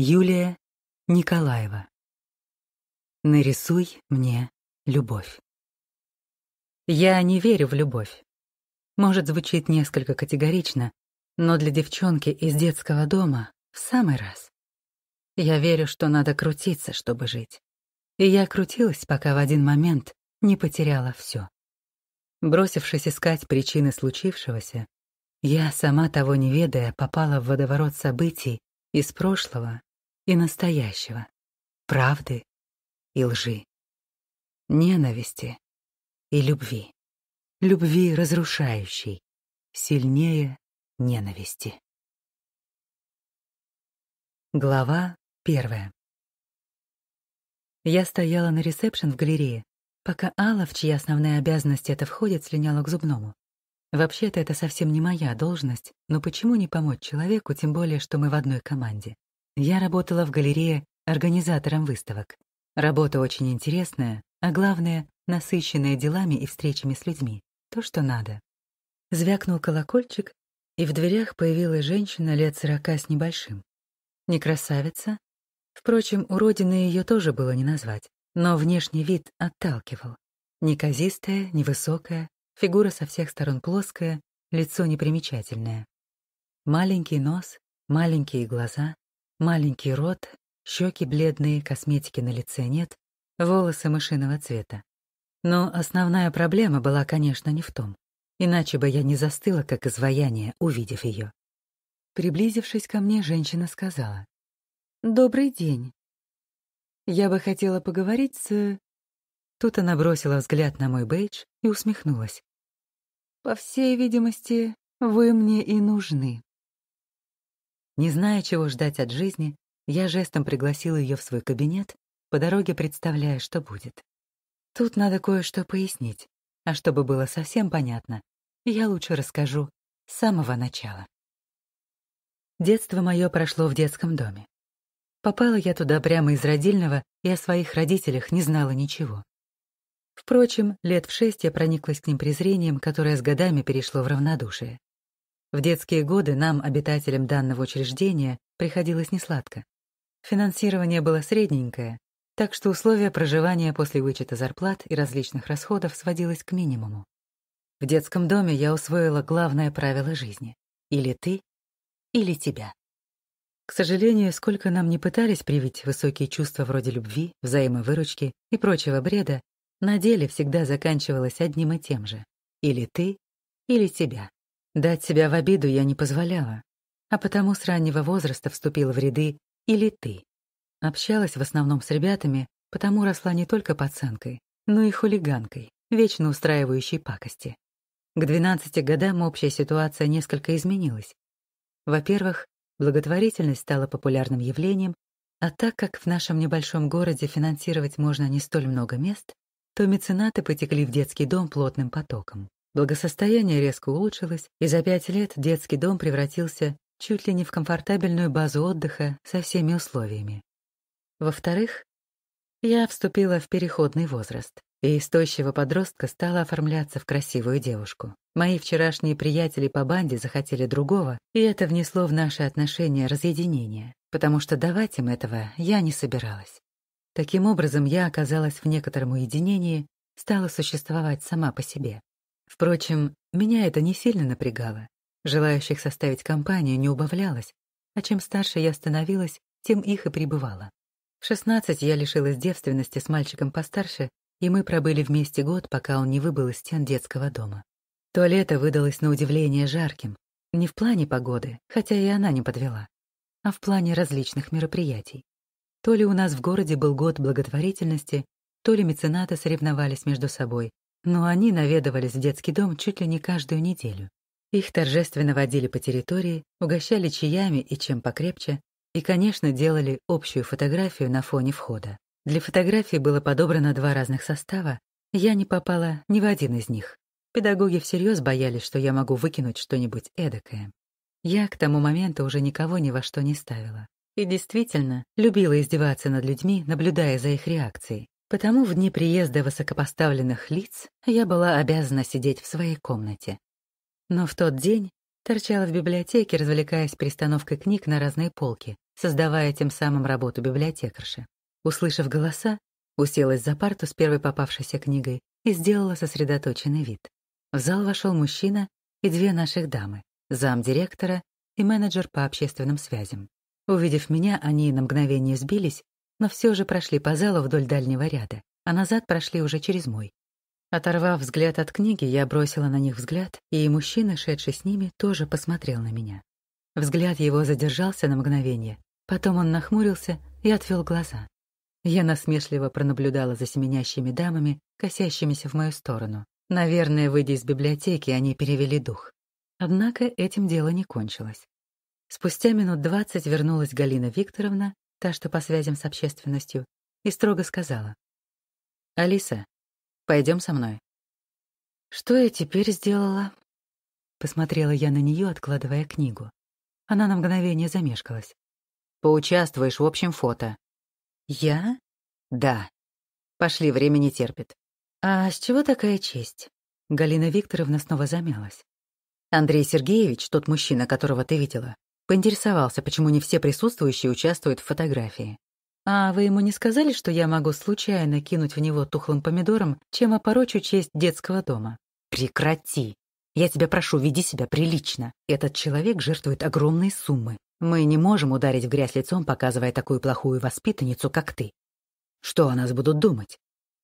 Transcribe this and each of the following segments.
Юлия Николаева. Нарисуй мне любовь. Я не верю в любовь. Может, звучит несколько категорично, но для девчонки из детского дома в самый раз. Я верю, что надо крутиться, чтобы жить. И я крутилась, пока в один момент не потеряла все. Бросившись искать причины случившегося, я, сама того не ведая, попала в водоворот событий из прошлого и настоящего, правды и лжи, ненависти и любви, любви разрушающей, сильнее ненависти. Глава первая. Я стояла на ресепшн в галерее, пока Алла, в чьи основные обязанности это входит, слиняла к зубному. Вообще-то это совсем не моя должность, но почему не помочь человеку, тем более, что мы в одной команде? Я работала в галерее организатором выставок. Работа очень интересная, а главное — насыщенная делами и встречами с людьми. То, что надо. Звякнул колокольчик, и в дверях появилась женщина лет сорока с небольшим. Не красавица. Впрочем, уродиной ее тоже было не назвать, но внешний вид отталкивал. Неказистая, невысокая, фигура со всех сторон плоская, лицо непримечательное. Маленький нос, маленькие глаза, Маленький рот, щеки бледные, косметики на лице нет, волосы мышиного цвета. Но основная проблема была, конечно, не в том. Иначе бы я не застыла, как изваяние, увидев ее. Приблизившись ко мне, женщина сказала. «Добрый день. Я бы хотела поговорить с...» Тут она бросила взгляд на мой бейдж и усмехнулась. «По всей видимости, вы мне и нужны». Не зная, чего ждать от жизни, я жестом пригласил ее в свой кабинет, по дороге представляя, что будет. Тут надо кое-что пояснить, а чтобы было совсем понятно, я лучше расскажу с самого начала. Детство мое прошло в детском доме. Попала я туда прямо из родильного и о своих родителях не знала ничего. Впрочем, лет в шесть я прониклась к ним презрением, которое с годами перешло в равнодушие. В детские годы нам, обитателям данного учреждения, приходилось несладко. Финансирование было средненькое, так что условия проживания после вычета зарплат и различных расходов сводилось к минимуму. В детском доме я усвоила главное правило жизни — или ты, или тебя. К сожалению, сколько нам не пытались привить высокие чувства вроде любви, взаимовыручки и прочего бреда, на деле всегда заканчивалось одним и тем же — или ты, или тебя. Дать себя в обиду я не позволяла, а потому с раннего возраста вступила в ряды или ты. Общалась в основном с ребятами, потому росла не только пацанкой, но и хулиганкой, вечно устраивающей пакости. К 12 годам общая ситуация несколько изменилась. Во-первых, благотворительность стала популярным явлением, а так как в нашем небольшом городе финансировать можно не столь много мест, то меценаты потекли в детский дом плотным потоком. Благосостояние резко улучшилось, и за пять лет детский дом превратился чуть ли не в комфортабельную базу отдыха со всеми условиями. Во-вторых, я вступила в переходный возраст, и из тощего подростка стала оформляться в красивую девушку. Мои вчерашние приятели по банде захотели другого, и это внесло в наши отношения разъединение, потому что давать им этого я не собиралась. Таким образом, я оказалась в некотором уединении, стала существовать сама по себе. Впрочем, меня это не сильно напрягало. Желающих составить компанию не убавлялось, а чем старше я становилась, тем их и прибывало. В 16 я лишилась девственности с мальчиком постарше, и мы пробыли вместе год, пока он не выбыл из стен детского дома. То выдалось на удивление жарким. Не в плане погоды, хотя и она не подвела, а в плане различных мероприятий. То ли у нас в городе был год благотворительности, то ли меценаты соревновались между собой, но они наведывались в детский дом чуть ли не каждую неделю. Их торжественно водили по территории, угощали чаями и чем покрепче, и, конечно, делали общую фотографию на фоне входа. Для фотографии было подобрано два разных состава, я не попала ни в один из них. Педагоги всерьез боялись, что я могу выкинуть что-нибудь эдакое. Я к тому моменту уже никого ни во что не ставила. И действительно, любила издеваться над людьми, наблюдая за их реакцией. Потому в дни приезда высокопоставленных лиц я была обязана сидеть в своей комнате. Но в тот день торчала в библиотеке, развлекаясь перестановкой книг на разные полки, создавая тем самым работу библиотекарши. Услышав голоса, уселась за парту с первой попавшейся книгой и сделала сосредоточенный вид. В зал вошел мужчина и две наших дамы, зам-директора и менеджер по общественным связям. Увидев меня, они на мгновение сбились но все же прошли по залу вдоль дальнего ряда, а назад прошли уже через мой. Оторвав взгляд от книги, я бросила на них взгляд, и мужчина, шедший с ними, тоже посмотрел на меня. Взгляд его задержался на мгновение, потом он нахмурился и отвел глаза. Я насмешливо пронаблюдала за семенящими дамами, косящимися в мою сторону. Наверное, выйдя из библиотеки, они перевели дух. Однако этим дело не кончилось. Спустя минут двадцать вернулась Галина Викторовна та, что по связям с общественностью, и строго сказала. «Алиса, пойдем со мной». «Что я теперь сделала?» Посмотрела я на нее, откладывая книгу. Она на мгновение замешкалась. «Поучаствуешь в общем фото». «Я?» «Да. Пошли, время не терпит». «А с чего такая честь?» Галина Викторовна снова замялась. «Андрей Сергеевич, тот мужчина, которого ты видела, Поинтересовался, почему не все присутствующие участвуют в фотографии. «А вы ему не сказали, что я могу случайно кинуть в него тухлым помидором, чем опорочу честь детского дома?» «Прекрати! Я тебя прошу, веди себя прилично. Этот человек жертвует огромные суммы. Мы не можем ударить в грязь лицом, показывая такую плохую воспитанницу, как ты. Что о нас будут думать?»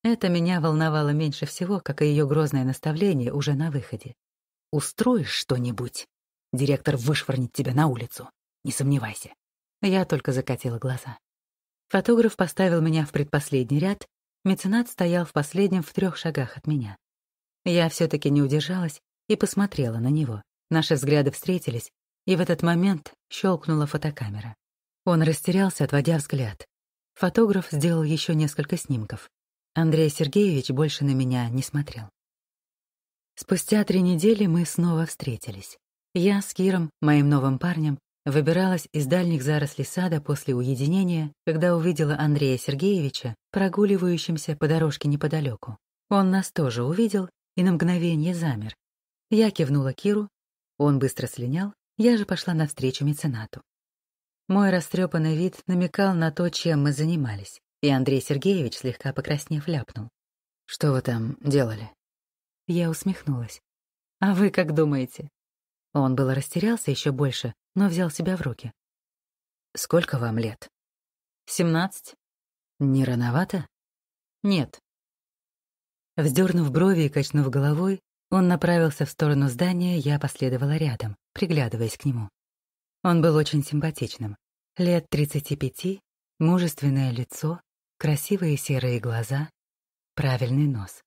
Это меня волновало меньше всего, как и ее грозное наставление уже на выходе. «Устроишь что-нибудь?» Директор вышвырнет тебя на улицу. Не сомневайся. Я только закатила глаза. Фотограф поставил меня в предпоследний ряд, меценат стоял в последнем в трех шагах от меня. Я все таки не удержалась и посмотрела на него. Наши взгляды встретились, и в этот момент щелкнула фотокамера. Он растерялся, отводя взгляд. Фотограф сделал еще несколько снимков. Андрей Сергеевич больше на меня не смотрел. Спустя три недели мы снова встретились. Я с Киром, моим новым парнем, выбиралась из дальних зарослей сада после уединения, когда увидела Андрея Сергеевича, прогуливающимся по дорожке неподалеку. Он нас тоже увидел и на мгновение замер. Я кивнула Киру, он быстро слинял, я же пошла навстречу меценату. Мой растрепанный вид намекал на то, чем мы занимались, и Андрей Сергеевич, слегка покраснев, ляпнул. «Что вы там делали?» Я усмехнулась. «А вы как думаете? Он было растерялся еще больше, но взял себя в руки. «Сколько вам лет?» «Семнадцать». «Не рановато?» «Нет». Вздернув брови и качнув головой, он направился в сторону здания, я последовала рядом, приглядываясь к нему. Он был очень симпатичным. Лет 35, мужественное лицо, красивые серые глаза, правильный нос.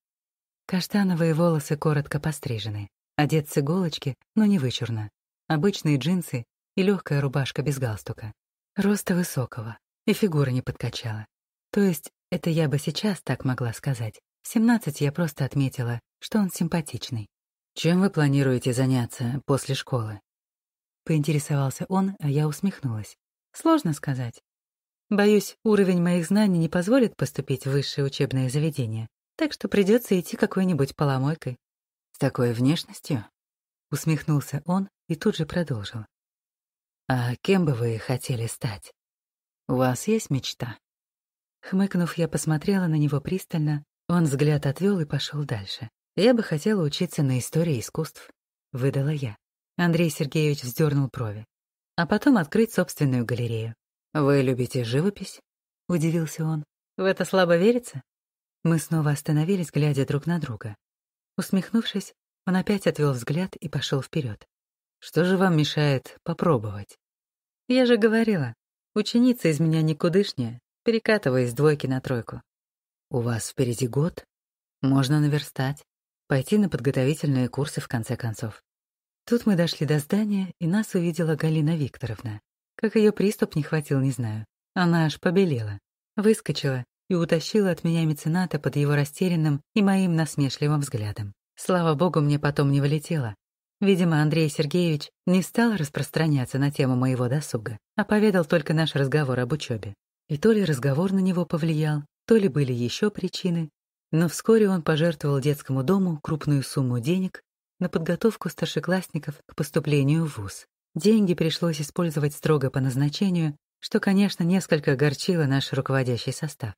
Каштановые волосы коротко пострижены. Одет с иголочки, но не вычурно. Обычные джинсы и легкая рубашка без галстука. Роста высокого, и фигура не подкачала. То есть это я бы сейчас так могла сказать. В 17 я просто отметила, что он симпатичный. «Чем вы планируете заняться после школы?» Поинтересовался он, а я усмехнулась. «Сложно сказать. Боюсь, уровень моих знаний не позволит поступить в высшее учебное заведение, так что придется идти какой-нибудь поломойкой. «С такой внешностью?» — усмехнулся он и тут же продолжил. «А кем бы вы хотели стать? У вас есть мечта?» Хмыкнув, я посмотрела на него пристально, он взгляд отвел и пошел дальше. «Я бы хотела учиться на истории искусств», — выдала я. Андрей Сергеевич вздернул брови. «А потом открыть собственную галерею». «Вы любите живопись?» — удивился он. «В это слабо верится?» Мы снова остановились, глядя друг на друга. Усмехнувшись, он опять отвел взгляд и пошел вперед. «Что же вам мешает попробовать?» «Я же говорила, ученица из меня никудышняя, перекатывая с двойки на тройку». «У вас впереди год? Можно наверстать, пойти на подготовительные курсы в конце концов». Тут мы дошли до здания, и нас увидела Галина Викторовна. Как ее приступ не хватил, не знаю. Она аж побелела. Выскочила и утащила от меня мецената под его растерянным и моим насмешливым взглядом. Слава богу, мне потом не вылетело. Видимо, Андрей Сергеевич не стал распространяться на тему моего досуга, а поведал только наш разговор об учебе. И то ли разговор на него повлиял, то ли были еще причины, но вскоре он пожертвовал детскому дому крупную сумму денег на подготовку старшеклассников к поступлению в ВУЗ. Деньги пришлось использовать строго по назначению, что, конечно, несколько огорчило наш руководящий состав.